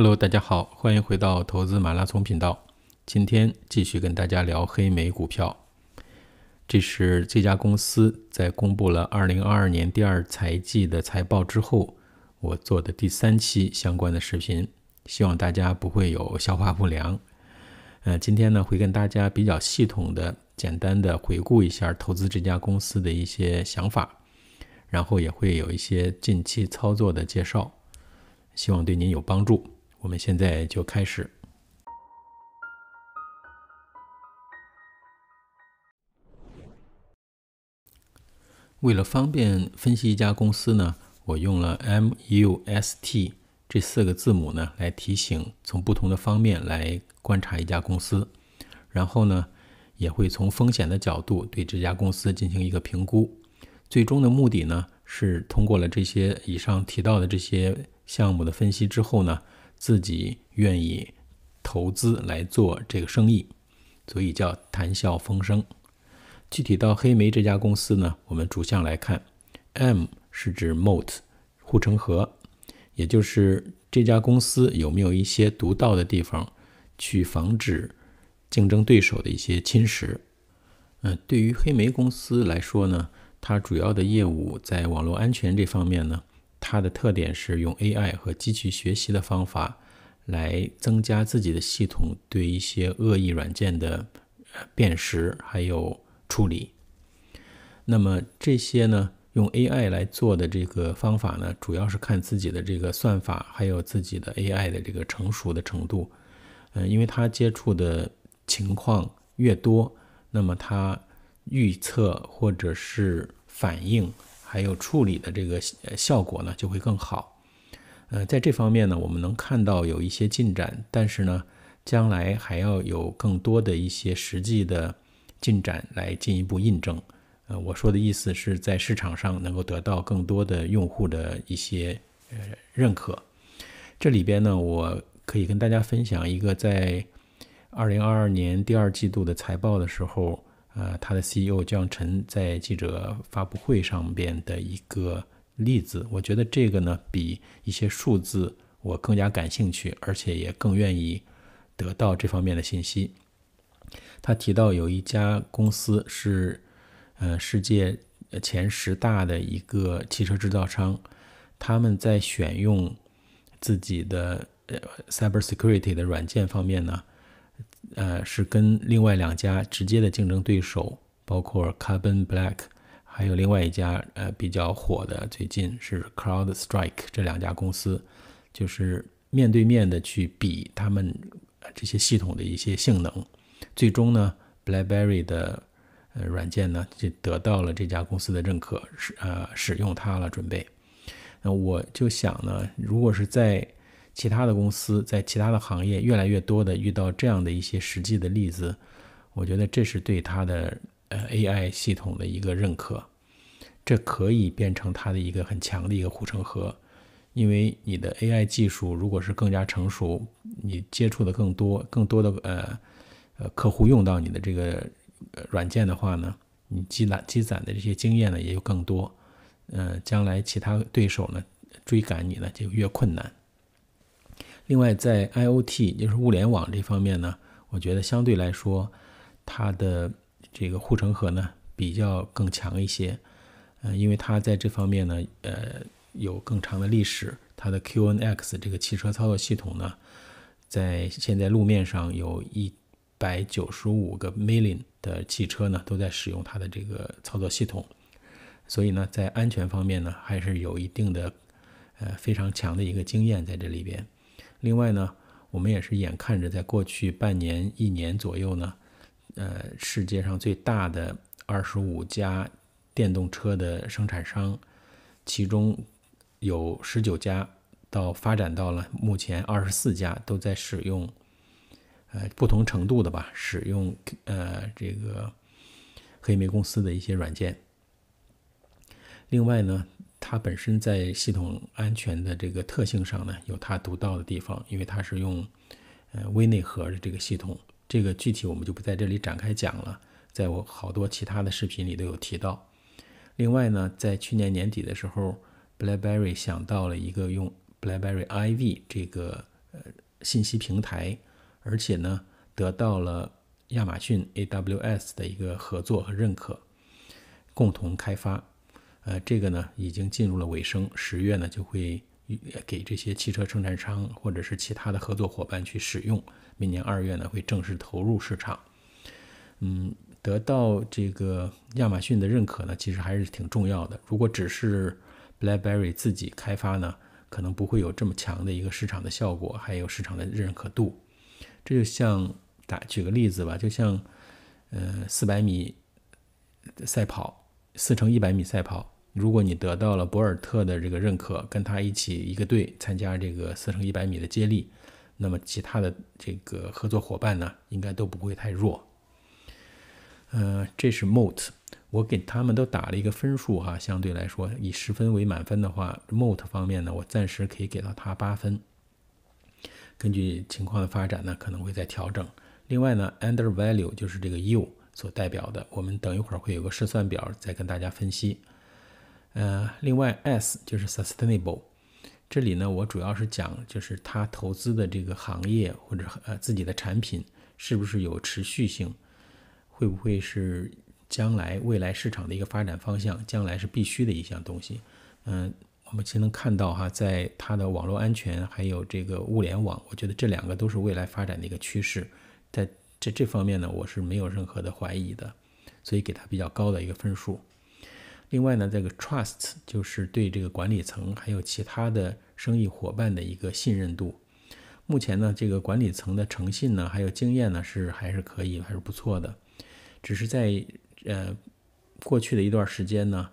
Hello，大家好，欢迎回到投资马拉松频道。今天继续跟大家聊黑莓股票。这是这家公司在公布了二零二二年第二财季的财报之后，我做的第三期相关的视频。希望大家不会有消化不良。呃，今天呢会跟大家比较系统的、简单的回顾一下投资这家公司的一些想法，然后也会有一些近期操作的介绍，希望对您有帮助。我们现在就开始。为了方便分析一家公司呢，我用了 M U S T 这四个字母呢，来提醒从不同的方面来观察一家公司。然后呢，也会从风险的角度对这家公司进行一个评估。最终的目的呢，是通过了这些以上提到的这些项目的分析之后呢。自己愿意投资来做这个生意，所以叫谈笑风生。具体到黑莓这家公司呢，我们逐项来看，M 是指 moat，护城河，也就是这家公司有没有一些独到的地方去防止竞争对手的一些侵蚀。嗯，对于黑莓公司来说呢，它主要的业务在网络安全这方面呢。它的特点是用 AI 和机器学习的方法来增加自己的系统对一些恶意软件的辨识还有处理。那么这些呢，用 AI 来做的这个方法呢，主要是看自己的这个算法还有自己的 AI 的这个成熟的程度。嗯，因为它接触的情况越多，那么它预测或者是反应。还有处理的这个效果呢，就会更好。呃，在这方面呢，我们能看到有一些进展，但是呢，将来还要有更多的一些实际的进展来进一步印证。呃，我说的意思是在市场上能够得到更多的用户的一些呃认可。这里边呢，我可以跟大家分享一个在二零二二年第二季度的财报的时候。呃，他的 CEO 江晨在记者发布会上边的一个例子，我觉得这个呢比一些数字我更加感兴趣，而且也更愿意得到这方面的信息。他提到有一家公司是呃世界前十大的一个汽车制造商，他们在选用自己的呃 cybersecurity 的软件方面呢。呃，是跟另外两家直接的竞争对手，包括 Carbon Black，还有另外一家呃比较火的，最近是 CloudStrike 这两家公司，就是面对面的去比他们这些系统的一些性能。最终呢，BlackBerry 的呃软件呢就得到了这家公司的认可，使呃使用它了，准备。那我就想呢，如果是在。其他的公司在其他的行业越来越多的遇到这样的一些实际的例子，我觉得这是对它的呃 AI 系统的一个认可，这可以变成它的一个很强的一个护城河，因为你的 AI 技术如果是更加成熟，你接触的更多，更多的呃呃客户用到你的这个软件的话呢，你积攒积攒的这些经验呢也就更多，嗯，将来其他对手呢追赶你呢就越困难。另外，在 IOT 就是物联网这方面呢，我觉得相对来说，它的这个护城河呢比较更强一些，嗯，因为它在这方面呢，呃，有更长的历史，它的 QNX 这个汽车操作系统呢，在现在路面上有一百九十五个 million 的汽车呢都在使用它的这个操作系统，所以呢，在安全方面呢，还是有一定的，呃，非常强的一个经验在这里边。另外呢，我们也是眼看着在过去半年、一年左右呢，呃，世界上最大的二十五家电动车的生产商，其中有十九家到发展到了目前二十四家都在使用，呃，不同程度的吧，使用呃这个黑莓公司的一些软件。另外呢。它本身在系统安全的这个特性上呢，有它独到的地方，因为它是用，呃，微内核的这个系统，这个具体我们就不在这里展开讲了，在我好多其他的视频里都有提到。另外呢，在去年年底的时候，BlackBerry 想到了一个用 BlackBerry IV 这个呃信息平台，而且呢得到了亚马逊 AWS 的一个合作和认可，共同开发。呃，这个呢已经进入了尾声，十月呢就会给这些汽车生产商或者是其他的合作伙伴去使用，明年二月呢会正式投入市场。嗯，得到这个亚马逊的认可呢，其实还是挺重要的。如果只是 BlackBerry 自己开发呢，可能不会有这么强的一个市场的效果，还有市场的认可度。这就像打举个例子吧，就像呃四百米赛跑，四乘一百米赛跑。如果你得到了博尔特的这个认可，跟他一起一个队参加这个四乘一百米的接力，那么其他的这个合作伙伴呢，应该都不会太弱。呃，这是 Moat，我给他们都打了一个分数哈，相对来说以十分为满分的话，Moat 方面呢，我暂时可以给到他八分，根据情况的发展呢，可能会再调整。另外呢 u n d e r v a l u e 就是这个 U 所代表的，我们等一会儿会有个试算表再跟大家分析。呃，另外 S 就是 sustainable，这里呢，我主要是讲就是他投资的这个行业或者呃自己的产品是不是有持续性，会不会是将来未来市场的一个发展方向，将来是必须的一项东西。嗯，我们其实能看到哈，在它的网络安全还有这个物联网，我觉得这两个都是未来发展的一个趋势，在这这方面呢，我是没有任何的怀疑的，所以给他比较高的一个分数。另外呢，这个 trust 就是对这个管理层还有其他的生意伙伴的一个信任度。目前呢，这个管理层的诚信呢，还有经验呢是还是可以，还是不错的。只是在呃过去的一段时间呢，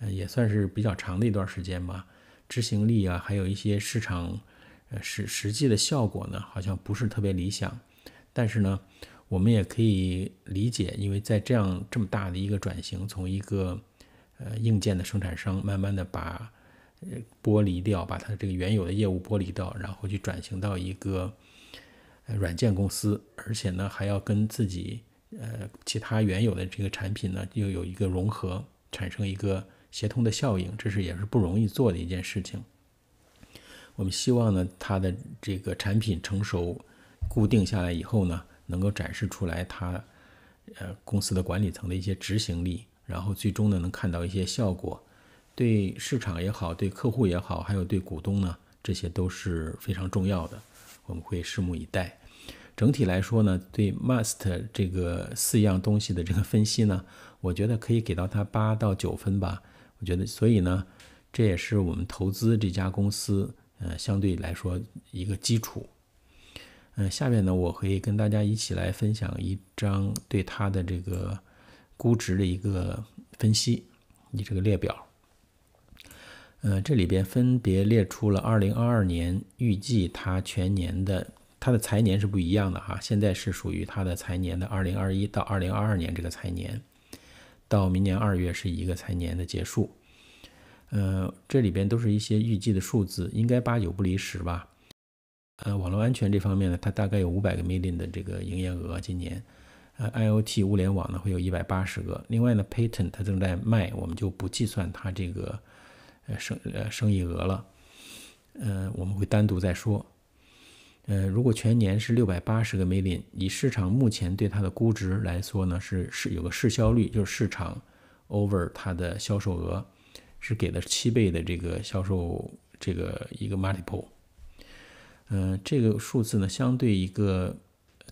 呃也算是比较长的一段时间吧，执行力啊，还有一些市场呃实实际的效果呢，好像不是特别理想。但是呢，我们也可以理解，因为在这样这么大的一个转型，从一个呃，硬件的生产商慢慢的把剥离掉，把它的这个原有的业务剥离掉，然后去转型到一个软件公司，而且呢还要跟自己呃其他原有的这个产品呢又有一个融合，产生一个协同的效应，这是也是不容易做的一件事情。我们希望呢它的这个产品成熟固定下来以后呢，能够展示出来它呃公司的管理层的一些执行力。然后最终呢，能看到一些效果，对市场也好，对客户也好，还有对股东呢，这些都是非常重要的。我们会拭目以待。整体来说呢，对 Must 这个四样东西的这个分析呢，我觉得可以给到它八到九分吧。我觉得，所以呢，这也是我们投资这家公司，呃，相对来说一个基础。嗯，下面呢，我可以跟大家一起来分享一张对它的这个。估值的一个分析，你这个列表，呃，这里边分别列出了二零二二年预计它全年的，它的财年是不一样的哈，现在是属于它的财年的二零二一到二零二二年这个财年，到明年二月是一个财年的结束，呃，这里边都是一些预计的数字，应该八九不离十吧，呃，网络安全这方面呢，它大概有五百个 million 的这个营业额今年。呃，IOT 物联网呢会有一百八十个。另外呢 p a t e n t 它正在卖，我们就不计算它这个呃生呃生意额了。呃，我们会单独再说。呃，如果全年是六百八十个 million，以市场目前对它的估值来说呢，是是有个市销率，就是市场 over 它的销售额是给的七倍的这个销售这个一个 multiple。嗯，这个数字呢，相对一个。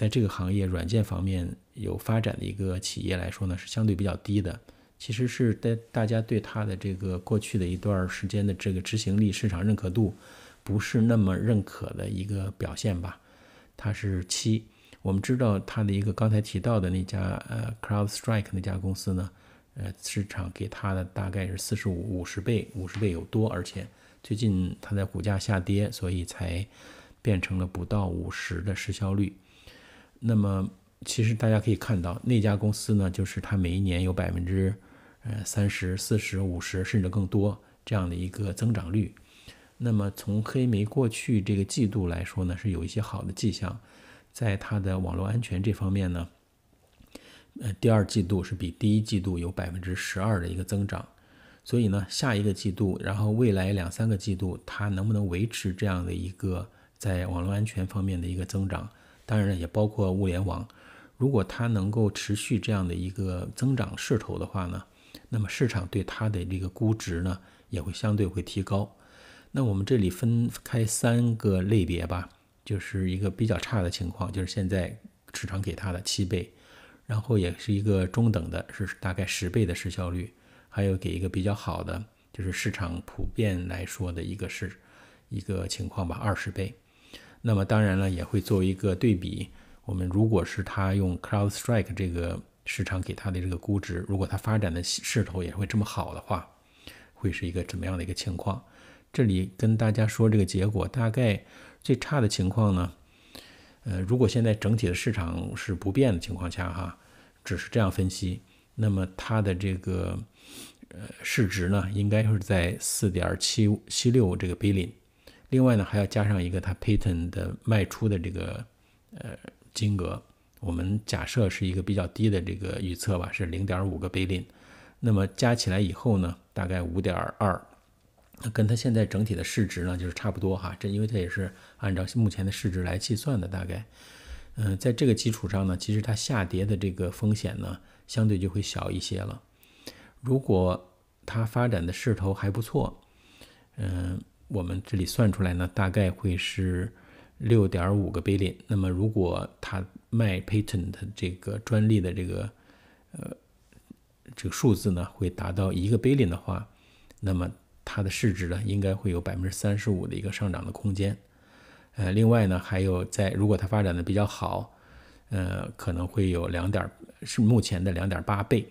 在这个行业软件方面有发展的一个企业来说呢，是相对比较低的。其实是大大家对它的这个过去的一段时间的这个执行力、市场认可度，不是那么认可的一个表现吧？它是七。我们知道它的一个刚才提到的那家呃，CloudStrike 那家公司呢，呃，市场给它的大概是四十五五十倍，五十倍有多，而且最近它的股价下跌，所以才变成了不到五十的市销率。那么，其实大家可以看到，那家公司呢，就是它每一年有百分之，呃，三十四十五十甚至更多这样的一个增长率。那么，从黑莓过去这个季度来说呢，是有一些好的迹象，在它的网络安全这方面呢，呃，第二季度是比第一季度有百分之十二的一个增长。所以呢，下一个季度，然后未来两三个季度，它能不能维持这样的一个在网络安全方面的一个增长？当然也包括物联网，如果它能够持续这样的一个增长势头的话呢，那么市场对它的这个估值呢也会相对会提高。那我们这里分开三个类别吧，就是一个比较差的情况，就是现在市场给它的七倍，然后也是一个中等的，是大概十倍的市销率，还有给一个比较好的，就是市场普遍来说的一个是，一个情况吧，二十倍。那么当然了，也会作为一个对比。我们如果是他用 CloudStrike 这个市场给他的这个估值，如果它发展的势头也会这么好的话，会是一个怎么样的一个情况？这里跟大家说这个结果，大概最差的情况呢，呃，如果现在整体的市场是不变的情况下哈，只是这样分析，那么它的这个呃市值呢，应该是在四点七七六这个 billion。另外呢，还要加上一个它 patent 的卖出的这个呃金额，我们假设是一个比较低的这个预测吧，是零点五个贝林，那么加起来以后呢，大概五点二，跟它现在整体的市值呢就是差不多哈，这因为它也是按照目前的市值来计算的，大概，嗯，在这个基础上呢，其实它下跌的这个风险呢相对就会小一些了，如果它发展的势头还不错，嗯。我们这里算出来呢，大概会是六点五个贝林。那么，如果它卖 patent 这个专利的这个呃这个数字呢，会达到一个贝林的话，那么它的市值呢，应该会有百分之三十五的一个上涨的空间。呃，另外呢，还有在如果它发展的比较好，呃，可能会有两点是目前的两点八倍。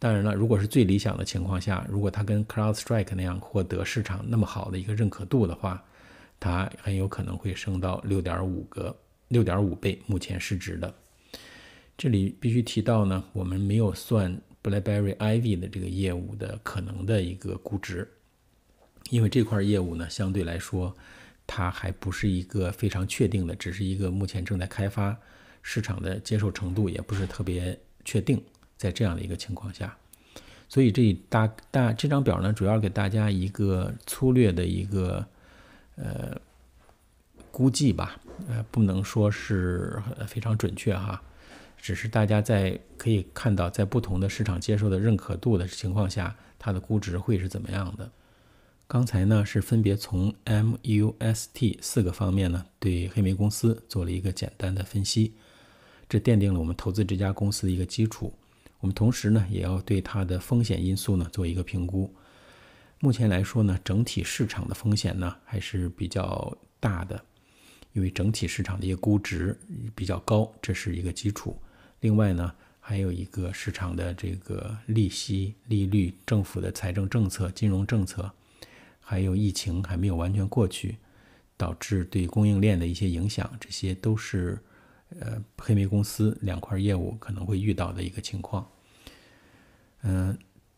当然了，如果是最理想的情况下，如果它跟 CloudStrike 那样获得市场那么好的一个认可度的话，它很有可能会升到六点五个、六点五倍目前市值的。这里必须提到呢，我们没有算 b l a c k b e r r y IV y 的这个业务的可能的一个估值，因为这块业务呢相对来说，它还不是一个非常确定的，只是一个目前正在开发，市场的接受程度也不是特别确定。在这样的一个情况下，所以这大大这张表呢，主要给大家一个粗略的一个呃估计吧，呃，不能说是非常准确哈，只是大家在可以看到，在不同的市场接受的认可度的情况下，它的估值会是怎么样的。刚才呢是分别从 MUST 四个方面呢，对黑莓公司做了一个简单的分析，这奠定了我们投资这家公司的一个基础。我们同时呢，也要对它的风险因素呢做一个评估。目前来说呢，整体市场的风险呢还是比较大的，因为整体市场的一个估值比较高，这是一个基础。另外呢，还有一个市场的这个利息、利率、政府的财政政策、金融政策，还有疫情还没有完全过去，导致对供应链的一些影响，这些都是。呃，黑莓公司两块业务可能会遇到的一个情况，嗯，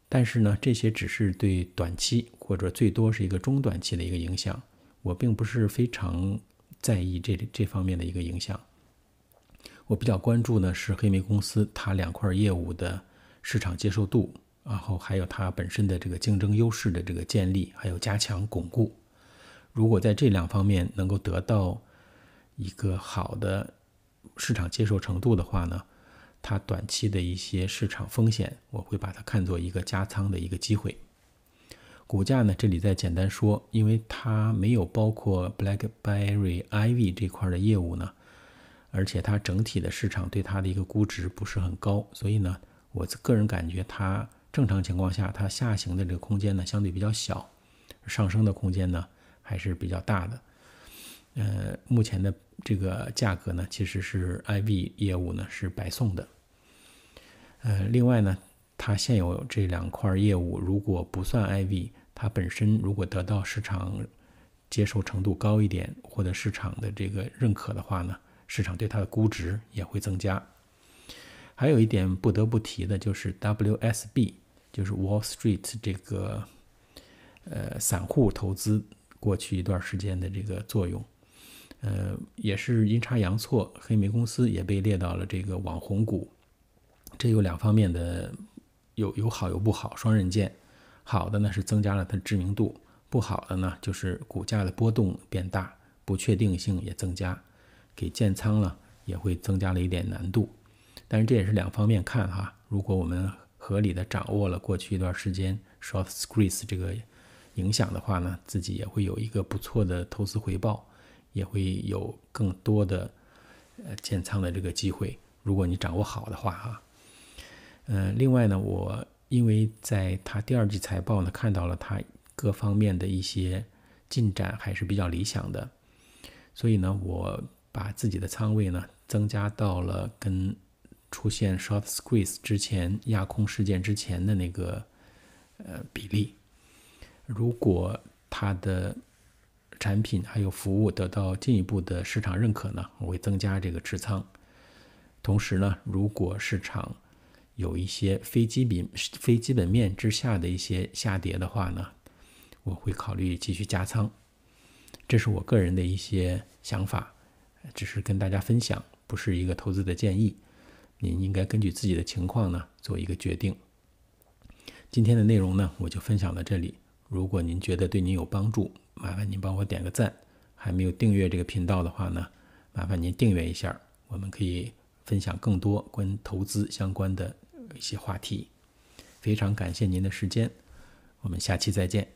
但是呢，这些只是对短期或者最多是一个中短期的一个影响，我并不是非常在意这这方面的一个影响。我比较关注呢是黑莓公司它两块业务的市场接受度，然后还有它本身的这个竞争优势的这个建立还有加强巩固。如果在这两方面能够得到一个好的。市场接受程度的话呢，它短期的一些市场风险，我会把它看作一个加仓的一个机会。股价呢，这里再简单说，因为它没有包括 BlackBerry IV 这块的业务呢，而且它整体的市场对它的一个估值不是很高，所以呢，我个人感觉它正常情况下它下行的这个空间呢相对比较小，上升的空间呢还是比较大的。呃，目前的。这个价格呢，其实是 IV 业务呢是白送的。呃，另外呢，它现有这两块业务如果不算 IV，它本身如果得到市场接受程度高一点，获得市场的这个认可的话呢，市场对它的估值也会增加。还有一点不得不提的就是 WSB，就是 Wall Street 这个呃散户投资过去一段时间的这个作用。呃，也是阴差阳错，黑莓公司也被列到了这个网红股。这有两方面的，有有好有不好，双刃剑。好的呢是增加了它知名度，不好的呢就是股价的波动变大，不确定性也增加，给建仓呢也会增加了一点难度。但是这也是两方面看哈，如果我们合理的掌握了过去一段时间 short squeeze 这个影响的话呢，自己也会有一个不错的投资回报。也会有更多的呃建仓的这个机会，如果你掌握好的话哈，嗯，另外呢，我因为在他第二季财报呢看到了他各方面的一些进展还是比较理想的，所以呢，我把自己的仓位呢增加到了跟出现 short squeeze 之前压空事件之前的那个呃比例，如果它的。产品还有服务得到进一步的市场认可呢，我会增加这个持仓。同时呢，如果市场有一些非基本非基本面之下的一些下跌的话呢，我会考虑继续加仓。这是我个人的一些想法，只是跟大家分享，不是一个投资的建议。您应该根据自己的情况呢做一个决定。今天的内容呢，我就分享到这里。如果您觉得对您有帮助，麻烦您帮我点个赞，还没有订阅这个频道的话呢，麻烦您订阅一下，我们可以分享更多跟投资相关的一些话题。非常感谢您的时间，我们下期再见。